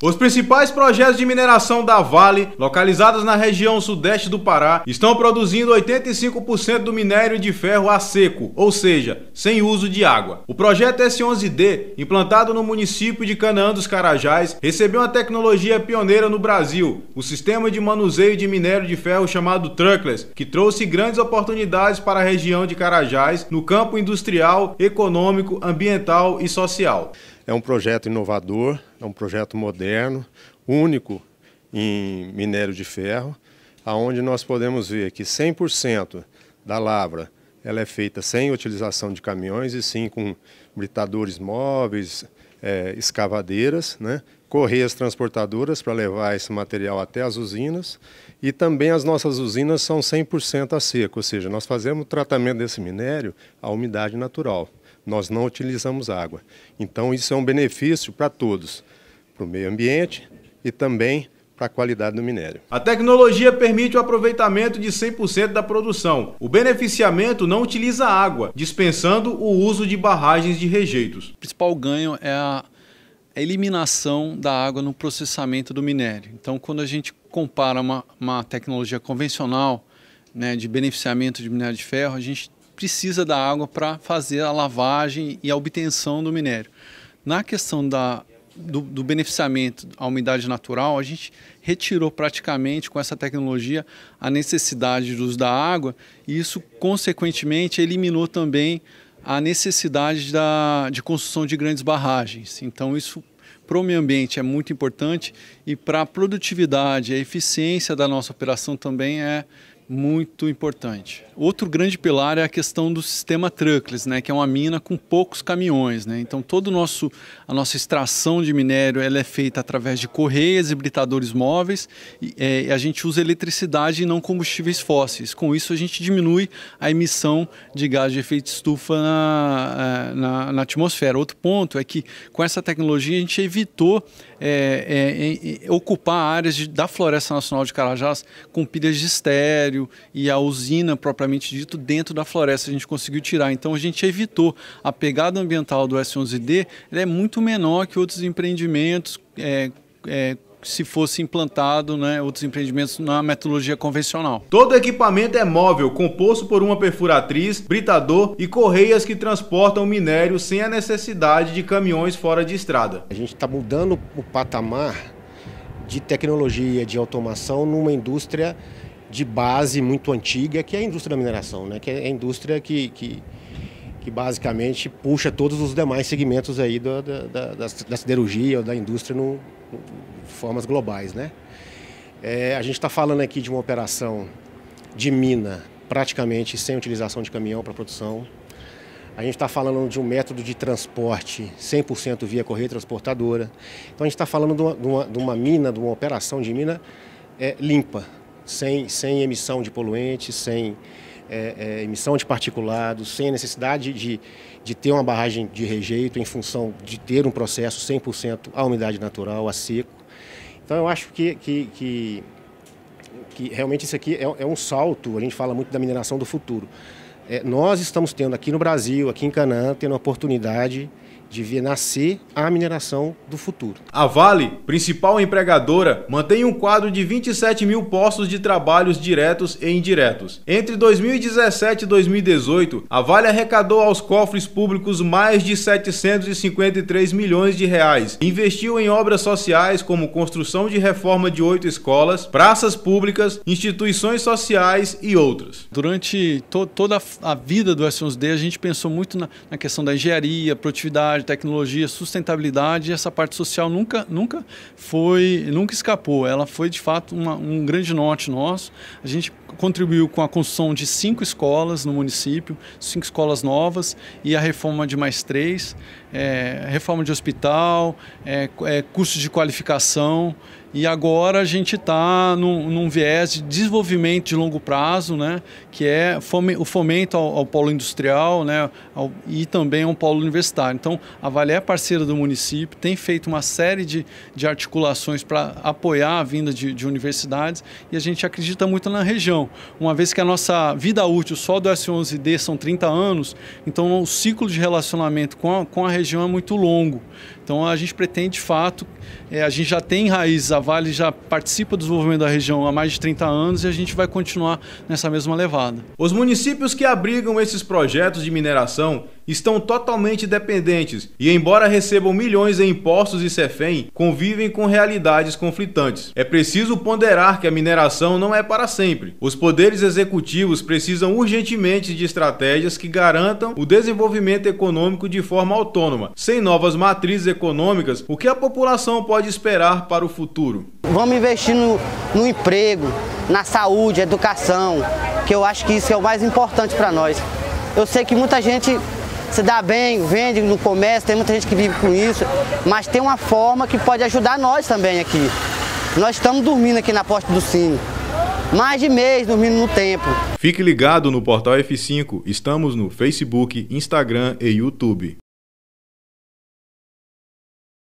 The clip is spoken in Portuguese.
Os principais projetos de mineração da Vale, localizados na região sudeste do Pará, estão produzindo 85% do minério de ferro a seco, ou seja, sem uso de água. O projeto S11D, implantado no município de Canaã dos Carajás, recebeu uma tecnologia pioneira no Brasil, o sistema de manuseio de minério de ferro chamado truckless, que trouxe grandes oportunidades para a região de Carajás no campo industrial, econômico, ambiental e social. É um projeto inovador, é um projeto moderno, único em minério de ferro, aonde nós podemos ver que 100% da lavra ela é feita sem utilização de caminhões e sim com britadores móveis, é, escavadeiras, né? correias transportadoras para levar esse material até as usinas e também as nossas usinas são 100% a seco, ou seja, nós fazemos o tratamento desse minério à umidade natural nós não utilizamos água. Então, isso é um benefício para todos, para o meio ambiente e também para a qualidade do minério. A tecnologia permite o aproveitamento de 100% da produção. O beneficiamento não utiliza água, dispensando o uso de barragens de rejeitos. O principal ganho é a eliminação da água no processamento do minério. Então, quando a gente compara uma, uma tecnologia convencional né, de beneficiamento de minério de ferro, a gente precisa da água para fazer a lavagem e a obtenção do minério. Na questão da, do, do beneficiamento à umidade natural, a gente retirou praticamente com essa tecnologia a necessidade de uso da água e isso, consequentemente, eliminou também a necessidade da, de construção de grandes barragens. Então, isso para o meio ambiente é muito importante e para a produtividade, a eficiência da nossa operação também é muito importante. Outro grande pilar é a questão do sistema truckless, né, que é uma mina com poucos caminhões, né? Então todo nosso a nossa extração de minério ela é feita através de correias e britadores móveis. E, é, a gente usa eletricidade e não combustíveis fósseis. Com isso a gente diminui a emissão de gás de efeito estufa na, é, na, na atmosfera. Outro ponto é que com essa tecnologia a gente evitou é, é, ocupar áreas de, da Floresta Nacional de Carajás com pilhas de estéreo e a usina propriamente dito dentro da floresta a gente conseguiu tirar. Então a gente evitou a pegada ambiental do S11D, é muito menor que outros empreendimentos. É, é, se fosse implantado né, outros empreendimentos na metodologia convencional. Todo equipamento é móvel, composto por uma perfuratriz, britador e correias que transportam minério sem a necessidade de caminhões fora de estrada. A gente está mudando o patamar de tecnologia, de automação numa indústria de base muito antiga, que é a indústria da mineração, né? que é a indústria que, que, que basicamente puxa todos os demais segmentos aí da, da, da, da siderurgia ou da indústria em no, de formas globais. Né? É, a gente está falando aqui de uma operação de mina praticamente sem utilização de caminhão para produção. A gente está falando de um método de transporte 100% via correia transportadora. Então a gente está falando de uma, de uma, mina, de uma operação de mina é, limpa, sem, sem emissão de poluentes, sem é, é, emissão de particulados, sem a necessidade de, de ter uma barragem de rejeito em função de ter um processo 100% à umidade natural, a seco. Então eu acho que, que, que, que realmente isso aqui é, é, um salto, a gente fala muito da mineração do futuro. É, nós estamos tendo aqui no Brasil, aqui em Canaã, tendo a oportunidade devia nascer a mineração do futuro. A Vale, principal empregadora, mantém um quadro de 27 mil postos de trabalhos diretos e indiretos. Entre 2017 e 2018, a Vale arrecadou aos cofres públicos mais de 753 milhões de reais, investiu em obras sociais como construção de reforma de oito escolas, praças públicas, instituições sociais e outras. Durante to toda a vida do S1D, a gente pensou muito na, na questão da engenharia, produtividade, tecnologia, sustentabilidade, essa parte social nunca, nunca foi, nunca escapou. Ela foi de fato uma, um grande norte nosso. A gente contribuiu com a construção de cinco escolas no município, cinco escolas novas e a reforma de mais três é, reforma de hospital, é, é, curso de qualificação. E agora a gente está num, num, viés de desenvolvimento de longo prazo, né, que é fome, o fomento ao, ao, polo industrial né, ao, e também ao polo universitário. Então, a Vale é parceira do município, tem feito uma série de, de articulações para apoiar a vinda de, de, universidades e a gente acredita muito na região. Uma vez que a nossa vida útil só do S11D são 30 anos, então o ciclo de relacionamento com a, com a região é muito longo. Então a gente pretende, de fato, é, a gente já tem raízes, a Vale já participa do desenvolvimento da região há mais de 30 anos e a gente vai continuar nessa mesma levada. Os municípios que abrigam esses projetos de mineração estão totalmente dependentes e, embora recebam milhões em impostos e CEFEM, convivem com realidades conflitantes. É preciso ponderar que a mineração não é para sempre. Os poderes executivos precisam urgentemente de estratégias que garantam o desenvolvimento econômico de forma autônoma. Sem novas matrizes econômicas, o que a população pode esperar para o futuro? Vamos investir no, no emprego, na saúde, educação, que eu acho que isso é o mais importante para nós. Eu sei que muita gente se dá bem, vende no comércio, tem muita gente que vive com isso, mas tem uma forma que pode ajudar nós também aqui. Nós estamos dormindo aqui na porta do Cine. Mais de mês dormindo no tempo. Fique ligado no portal F5. Estamos no Facebook, Instagram e YouTube.